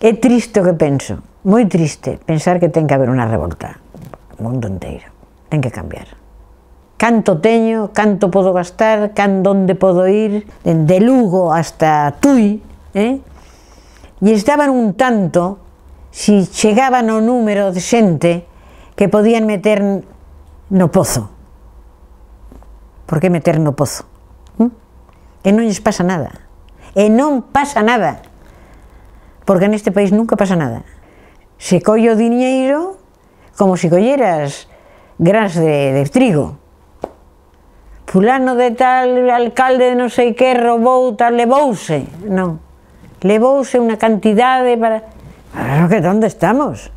É triste o que penso, moi triste, pensar que ten que haber unha revolta o mundo inteiro. Ten que cambiar. Canto teño, canto podo gastar, can onde podo ir, de Lugo hasta Tui, eh? E estaban un tanto si chegaban o número de xente que podían meter no pozo. Por que meter no pozo? Hm? E non lles pasa nada. E non pasa nada porque neste país nunca pasa nada. Se collo o diñeiro como se colleras grans de, de trigo. Fulano de tal alcalde de non sei que roubou, tal levouse. Non. Levouse unha cantidade para... Claro que onde estamos?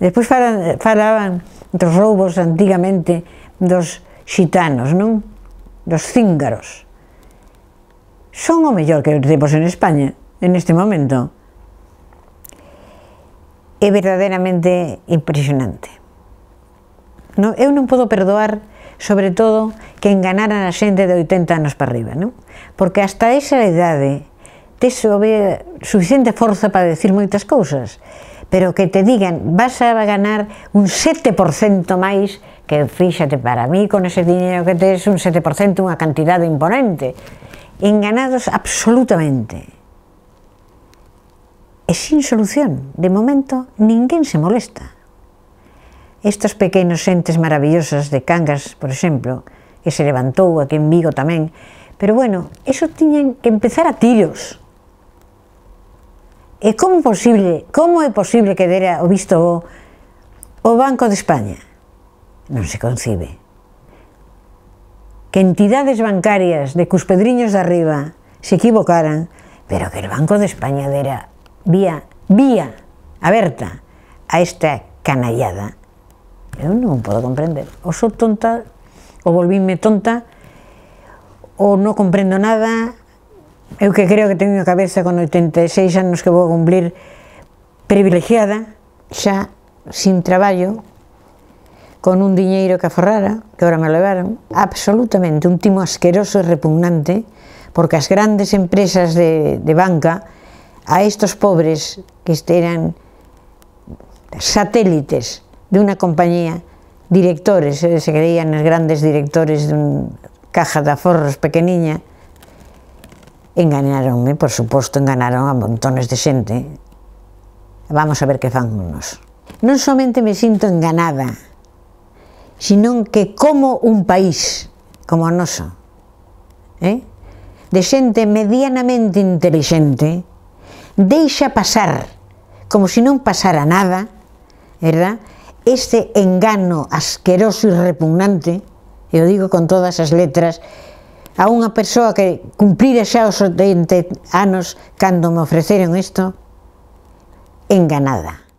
Despois falan, falaban dos roubos antigamente dos xitanos, non? Dos cíngaros. Son o mellor que temos en España en este momento é verdadeiramente impresionante. No, eu non podo perdoar, sobre todo, que enganaran a xente de 80 anos para arriba, non? Porque hasta esa idade tes sobre suficiente forza para decir moitas cousas, pero que te digan, vas a ganar un 7% máis, que fíxate para mí con ese dinero que tes un 7%, unha cantidade imponente. Enganados absolutamente e sin solución. De momento, ninguén se molesta. Estos pequenos entes maravillosos de Cangas, por exemplo, que se levantou aquí en Vigo tamén, pero bueno, eso tiñen que empezar a tiros. E como posible, como é posible que dera o visto o, o Banco de España? Non se concibe. Que entidades bancarias de cuspedriños de arriba se equivocaran, pero que el Banco de España dera vía, vía aberta a esta canallada, eu non podo comprender. O sou tonta, ou volvíme tonta, o non comprendo nada, eu que creo que teño a cabeza con 86 anos que vou cumplir privilegiada, xa sin traballo, con un diñeiro que aforrara, que ora me levaron, absolutamente un timo asqueroso e repugnante, porque as grandes empresas de, de banca a estos pobres que eran satélites de una compañía, directores, eh, se creían los grandes directores de una caja de aforros pequeniña, engañaronme, eh, por suposto, enganaron a montones de xente. Vamos a ver que fan No Non me sinto enganada, sino que como un país como o noso, eh? de xente medianamente inteligente, deixa pasar, como se non pasara nada, verdad? Este engano asqueroso e repugnante, eu digo con todas as letras, a unha persoa que cumplira xa os 80 anos cando me ofreceron isto, enganada.